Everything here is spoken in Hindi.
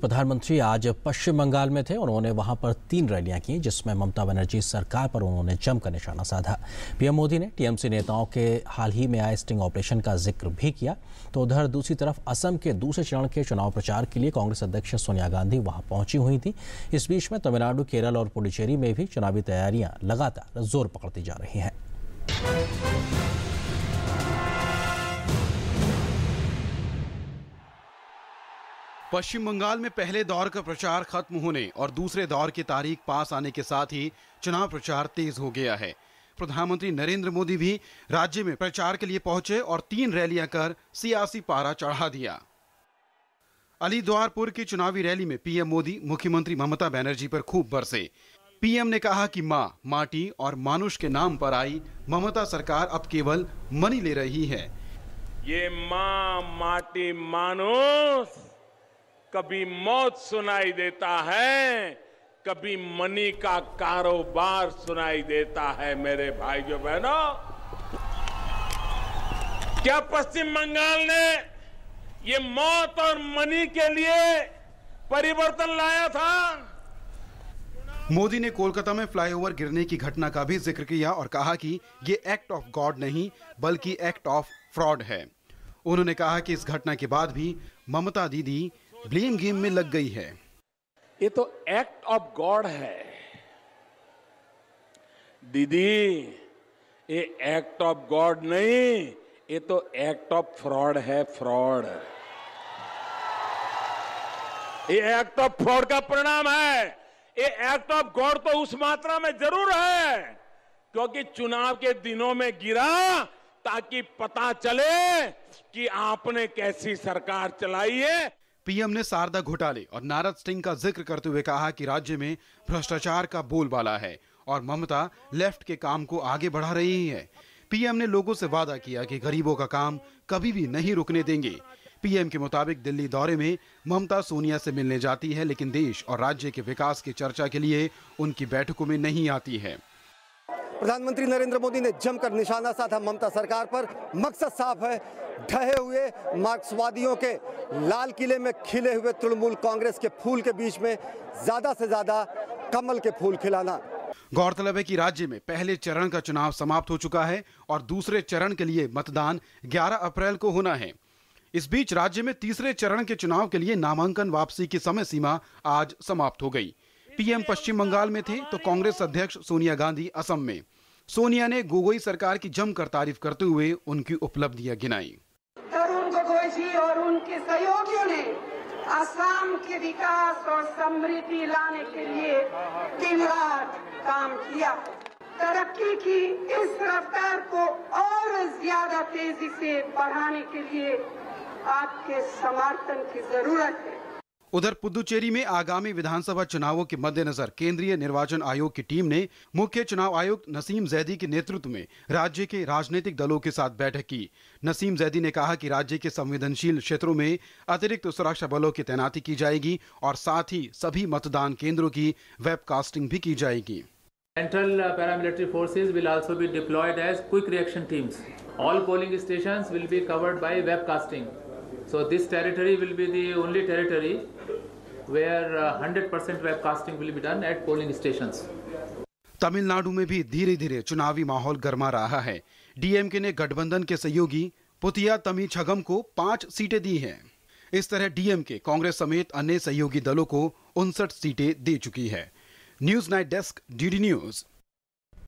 प्रधानमंत्री आज पश्चिम बंगाल में थे उन्होंने वहां पर तीन रैलियां की जिसमें ममता बनर्जी सरकार पर उन्होंने जमकर निशाना साधा पीएम मोदी ने टीएमसी नेताओं के हाल ही में आए स्टिंग ऑपरेशन का जिक्र भी किया तो उधर दूसरी तरफ असम के दूसरे चरण के चुनाव प्रचार के लिए कांग्रेस अध्यक्ष सोनिया गांधी वहां पहुंची हुई थी इस बीच में तमिलनाडु केरल और पुडुचेरी में भी चुनावी तैयारियां लगातार जोर पकड़ती जा रही हैं पश्चिम बंगाल में पहले दौर का प्रचार खत्म होने और दूसरे दौर की तारीख पास आने के साथ ही चुनाव प्रचार तेज हो गया है प्रधानमंत्री नरेंद्र मोदी भी राज्य में प्रचार के लिए पहुंचे और तीन रैलियां कर सियासी पारा चढ़ा दिया अलीद्वारपुर की चुनावी रैली में पीएम मोदी मुख्यमंत्री ममता बनर्जी पर खूब बरसे पीएम ने कहा कि माँ माटी और मानुष के नाम पर आई ममता सरकार अब केवल मनी ले रही है ये माँ माटी मानुष कभी मौत सुनाई देता है कभी मनी का कारोबार सुनाई देता है मेरे भाइयों बहनों क्या पश्चिम बंगाल ने ये मौत और मनी के लिए परिवर्तन लाया था मोदी ने कोलकाता में फ्लाईओवर गिरने की घटना का भी जिक्र किया और कहा कि ये एक्ट ऑफ गॉड नहीं बल्कि एक्ट ऑफ फ्रॉड है उन्होंने कहा कि इस घटना के बाद भी ममता दीदी ब्लेम गेम में लग गई है ये तो एक्ट ऑफ गॉड है दीदी ये एक्ट ऑफ गॉड नहीं ये तो एक्ट ऑफ फ्रॉड है फ्रॉड ये एक्ट ऑफ फ्रॉड का परिणाम है ये एक्ट ऑफ गॉड तो उस मात्रा में जरूर है क्योंकि चुनाव के दिनों में गिरा ताकि पता चले कि आपने कैसी सरकार चलाई है पीएम ने शारदा घोटाले और नारद सिंह का जिक्र करते हुए कहा कि राज्य में भ्रष्टाचार का बोलबाला है और ममता लेफ्ट के काम को आगे बढ़ा रही है पीएम ने लोगों से वादा किया कि गरीबों का काम कभी भी नहीं रुकने देंगे पीएम के मुताबिक दिल्ली दौरे में ममता सोनिया से मिलने जाती है लेकिन देश और राज्य के विकास की चर्चा के लिए उनकी बैठकों में नहीं आती है प्रधानमंत्री नरेंद्र मोदी ने जमकर निशाना साधा ममता सरकार पर मकसद साफ है ढहे हुए मार्क्सवादियों के लाल किले में खिले हुए तृणमूल कांग्रेस के फूल के बीच में ज़्यादा से ज़्यादा कमल के फूल खिलाना गौरतलब है कि राज्य में पहले चरण का चुनाव समाप्त हो चुका है और दूसरे चरण के लिए मतदान 11 अप्रैल को होना है इस बीच राज्य में तीसरे चरण के चुनाव के लिए नामांकन वापसी की समय सीमा आज समाप्त हो गई पीएम पश्चिम बंगाल में थे तो कांग्रेस अध्यक्ष सोनिया गांधी असम में सोनिया ने गोगोई सरकार की जमकर तारीफ करते हुए उनकी उपलब्धियां गिनाई तरुण गोगोई जी और उनके सहयोगियों ने आसाम के विकास और समृद्धि लाने के लिए दिन रात काम किया तरक्की की इस रफ्तार को और ज्यादा तेजी से बढ़ाने के लिए आपके समर्थन की जरूरत है उधर पुदुचेरी में आगामी विधानसभा चुनावों के मद्देनजर केंद्रीय निर्वाचन आयोग की टीम ने मुख्य चुनाव आयुक्त नसीम जैदी के नेतृत्व में राज्य के राजनीतिक दलों के साथ बैठक की नसीम जैदी ने कहा कि राज्य के संवेदनशील क्षेत्रों में अतिरिक्त सुरक्षा बलों की तैनाती की जाएगी और साथ ही सभी मतदान केंद्रों की वेबकास्टिंग भी की जाएगी central paramilitary forces will will be deployed as quick reaction teams all polling polling will be covered covered by So this territory will be the only territory where uh, 100% webcasting will be done at polling stations. Tamil Nadu में भी धीरे धीरे चुनावी माहौल गर्मा रहा है डीएमके ने गठबंधन के सहयोगी पुतिया तमी छगम को पांच सीटें दी हैं। इस तरह डीएमके कांग्रेस समेत अन्य सहयोगी दलों को उनसठ सीटें दे चुकी है news night desk DD news